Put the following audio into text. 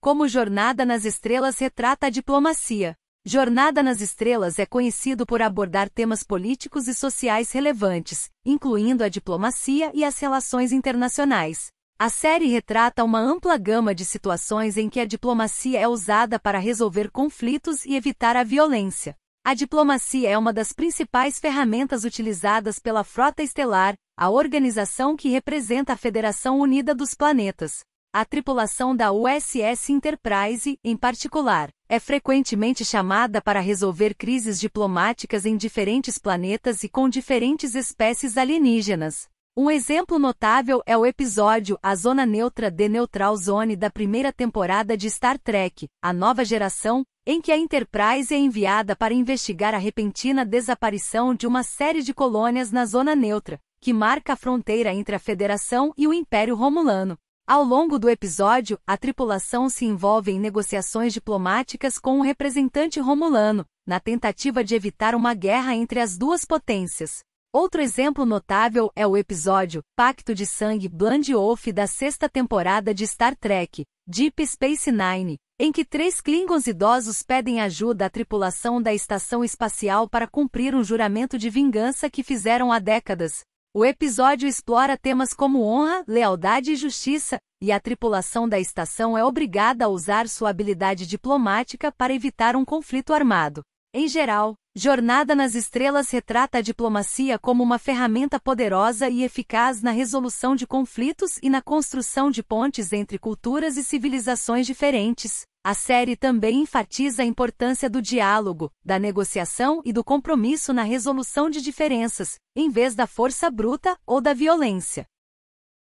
Como Jornada nas Estrelas retrata a diplomacia. Jornada nas Estrelas é conhecido por abordar temas políticos e sociais relevantes, incluindo a diplomacia e as relações internacionais. A série retrata uma ampla gama de situações em que a diplomacia é usada para resolver conflitos e evitar a violência. A diplomacia é uma das principais ferramentas utilizadas pela Frota Estelar, a organização que representa a Federação Unida dos Planetas. A tripulação da USS Enterprise, em particular, é frequentemente chamada para resolver crises diplomáticas em diferentes planetas e com diferentes espécies alienígenas. Um exemplo notável é o episódio A Zona Neutra de Neutral Zone da primeira temporada de Star Trek, A Nova Geração, em que a Enterprise é enviada para investigar a repentina desaparição de uma série de colônias na Zona Neutra, que marca a fronteira entre a Federação e o Império Romulano. Ao longo do episódio, a tripulação se envolve em negociações diplomáticas com um representante romulano, na tentativa de evitar uma guerra entre as duas potências. Outro exemplo notável é o episódio Pacto de Sangue Bland Wolf da sexta temporada de Star Trek, Deep Space Nine, em que três Klingons idosos pedem ajuda à tripulação da estação espacial para cumprir um juramento de vingança que fizeram há décadas. O episódio explora temas como honra, lealdade e justiça, e a tripulação da estação é obrigada a usar sua habilidade diplomática para evitar um conflito armado. Em geral, Jornada nas Estrelas retrata a diplomacia como uma ferramenta poderosa e eficaz na resolução de conflitos e na construção de pontes entre culturas e civilizações diferentes. A série também enfatiza a importância do diálogo, da negociação e do compromisso na resolução de diferenças, em vez da força bruta ou da violência.